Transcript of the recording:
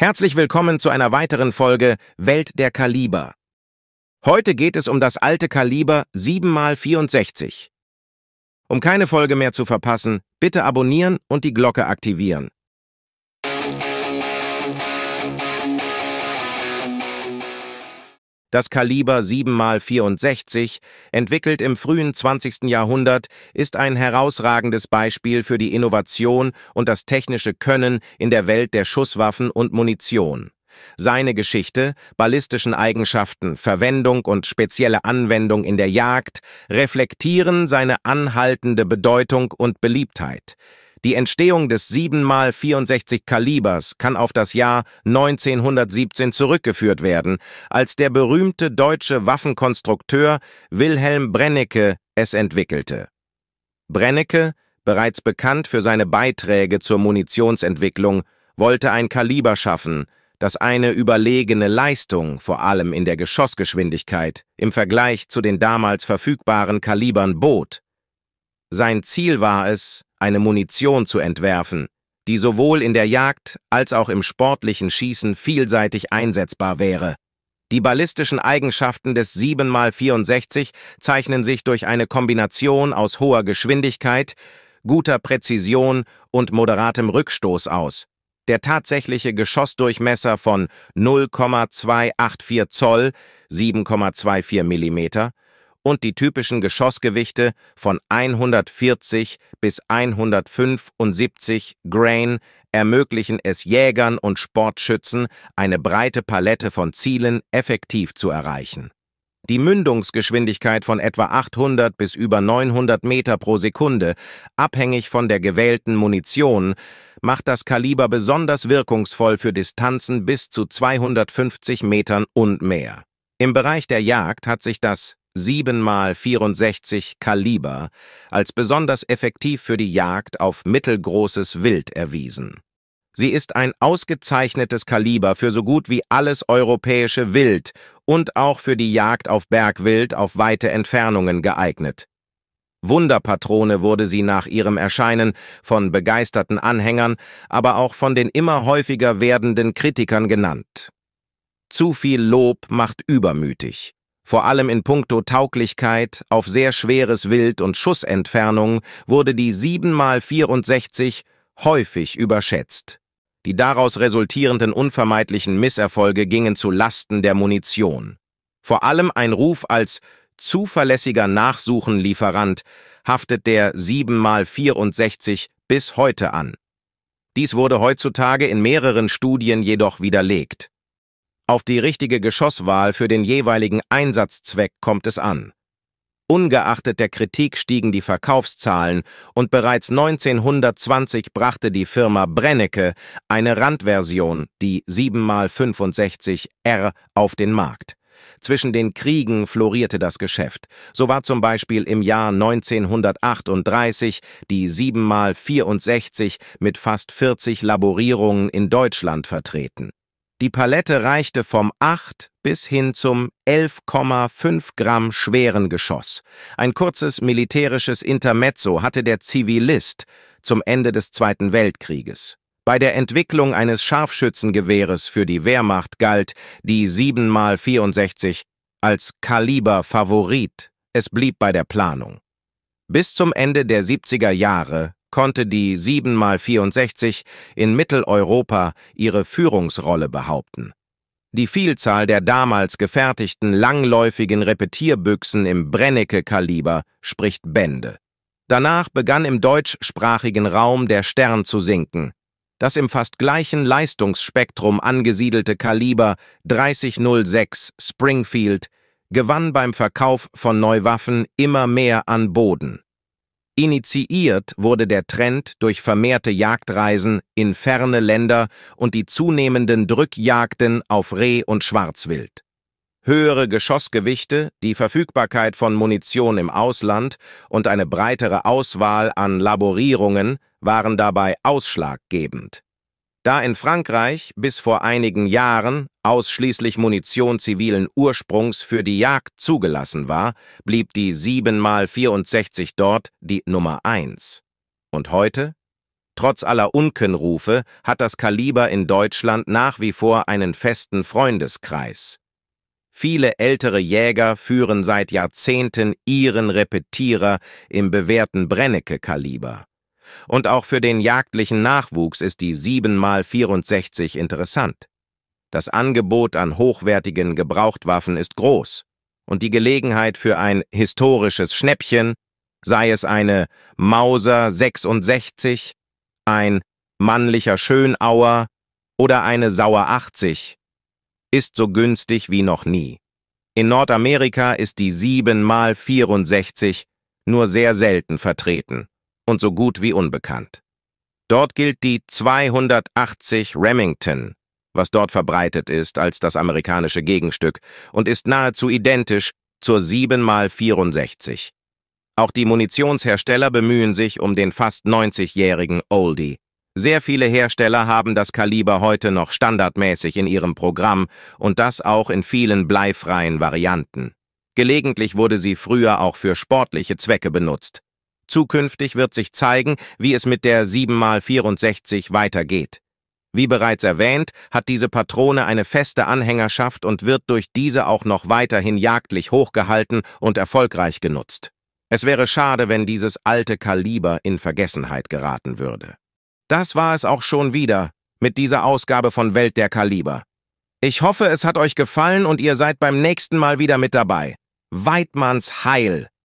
Herzlich willkommen zu einer weiteren Folge Welt der Kaliber. Heute geht es um das alte Kaliber 7x64. Um keine Folge mehr zu verpassen, bitte abonnieren und die Glocke aktivieren. Das Kaliber 7x64, entwickelt im frühen 20. Jahrhundert, ist ein herausragendes Beispiel für die Innovation und das technische Können in der Welt der Schusswaffen und Munition. Seine Geschichte, ballistischen Eigenschaften, Verwendung und spezielle Anwendung in der Jagd reflektieren seine anhaltende Bedeutung und Beliebtheit. Die Entstehung des 7x64 Kalibers kann auf das Jahr 1917 zurückgeführt werden, als der berühmte deutsche Waffenkonstrukteur Wilhelm Brennecke es entwickelte. Brennecke, bereits bekannt für seine Beiträge zur Munitionsentwicklung, wollte ein Kaliber schaffen, das eine überlegene Leistung, vor allem in der Geschossgeschwindigkeit, im Vergleich zu den damals verfügbaren Kalibern bot. Sein Ziel war es, eine Munition zu entwerfen, die sowohl in der Jagd als auch im sportlichen Schießen vielseitig einsetzbar wäre. Die ballistischen Eigenschaften des 7x64 zeichnen sich durch eine Kombination aus hoher Geschwindigkeit, guter Präzision und moderatem Rückstoß aus. Der tatsächliche Geschossdurchmesser von 0,284 Zoll, 7,24 Millimeter und die typischen Geschossgewichte von 140 bis 175 Grain ermöglichen es Jägern und Sportschützen, eine breite Palette von Zielen effektiv zu erreichen. Die Mündungsgeschwindigkeit von etwa 800 bis über 900 Meter pro Sekunde, abhängig von der gewählten Munition, macht das Kaliber besonders wirkungsvoll für Distanzen bis zu 250 Metern und mehr. Im Bereich der Jagd hat sich das 7x64 Kaliber als besonders effektiv für die Jagd auf mittelgroßes Wild erwiesen. Sie ist ein ausgezeichnetes Kaliber für so gut wie alles europäische Wild und auch für die Jagd auf Bergwild auf weite Entfernungen geeignet. Wunderpatrone wurde sie nach ihrem Erscheinen von begeisterten Anhängern, aber auch von den immer häufiger werdenden Kritikern genannt. Zu viel Lob macht übermütig. Vor allem in puncto Tauglichkeit auf sehr schweres Wild und Schussentfernung wurde die 7x64 häufig überschätzt. Die daraus resultierenden unvermeidlichen Misserfolge gingen zu Lasten der Munition. Vor allem ein Ruf als zuverlässiger Nachsuchenlieferant haftet der 7x64 bis heute an. Dies wurde heutzutage in mehreren Studien jedoch widerlegt. Auf die richtige Geschosswahl für den jeweiligen Einsatzzweck kommt es an. Ungeachtet der Kritik stiegen die Verkaufszahlen und bereits 1920 brachte die Firma Brennecke eine Randversion, die 7x65R, auf den Markt. Zwischen den Kriegen florierte das Geschäft. So war zum Beispiel im Jahr 1938 die 7x64 mit fast 40 Laborierungen in Deutschland vertreten. Die Palette reichte vom 8 bis hin zum 11,5 Gramm schweren Geschoss. Ein kurzes militärisches Intermezzo hatte der Zivilist zum Ende des Zweiten Weltkrieges. Bei der Entwicklung eines Scharfschützengewehres für die Wehrmacht galt die 7x64 als Kaliber-Favorit. Es blieb bei der Planung. Bis zum Ende der 70er Jahre konnte die 7x64 in Mitteleuropa ihre Führungsrolle behaupten. Die Vielzahl der damals gefertigten langläufigen Repetierbüchsen im Brennecke-Kaliber spricht Bände. Danach begann im deutschsprachigen Raum der Stern zu sinken. Das im fast gleichen Leistungsspektrum angesiedelte Kaliber 3006 Springfield gewann beim Verkauf von Neuwaffen immer mehr an Boden. Initiiert wurde der Trend durch vermehrte Jagdreisen in ferne Länder und die zunehmenden Drückjagden auf Reh und Schwarzwild. Höhere Geschossgewichte, die Verfügbarkeit von Munition im Ausland und eine breitere Auswahl an Laborierungen waren dabei ausschlaggebend. Da in Frankreich bis vor einigen Jahren ausschließlich Munition zivilen Ursprungs für die Jagd zugelassen war, blieb die 7x64 dort die Nummer 1. Und heute? Trotz aller Unkenrufe hat das Kaliber in Deutschland nach wie vor einen festen Freundeskreis. Viele ältere Jäger führen seit Jahrzehnten ihren Repetierer im bewährten Brennecke-Kaliber und auch für den jagdlichen Nachwuchs ist die 7x64 interessant. Das Angebot an hochwertigen Gebrauchtwaffen ist groß und die Gelegenheit für ein historisches Schnäppchen, sei es eine Mauser 66, ein mannlicher Schönauer oder eine Sauer 80, ist so günstig wie noch nie. In Nordamerika ist die 7 mal 64 nur sehr selten vertreten und so gut wie unbekannt. Dort gilt die 280 Remington, was dort verbreitet ist als das amerikanische Gegenstück und ist nahezu identisch zur 7x64. Auch die Munitionshersteller bemühen sich um den fast 90-jährigen Oldie. Sehr viele Hersteller haben das Kaliber heute noch standardmäßig in ihrem Programm und das auch in vielen bleifreien Varianten. Gelegentlich wurde sie früher auch für sportliche Zwecke benutzt. Zukünftig wird sich zeigen, wie es mit der 7x64 weitergeht. Wie bereits erwähnt, hat diese Patrone eine feste Anhängerschaft und wird durch diese auch noch weiterhin jagdlich hochgehalten und erfolgreich genutzt. Es wäre schade, wenn dieses alte Kaliber in Vergessenheit geraten würde. Das war es auch schon wieder mit dieser Ausgabe von Welt der Kaliber. Ich hoffe, es hat euch gefallen und ihr seid beim nächsten Mal wieder mit dabei. Weidmanns Heil!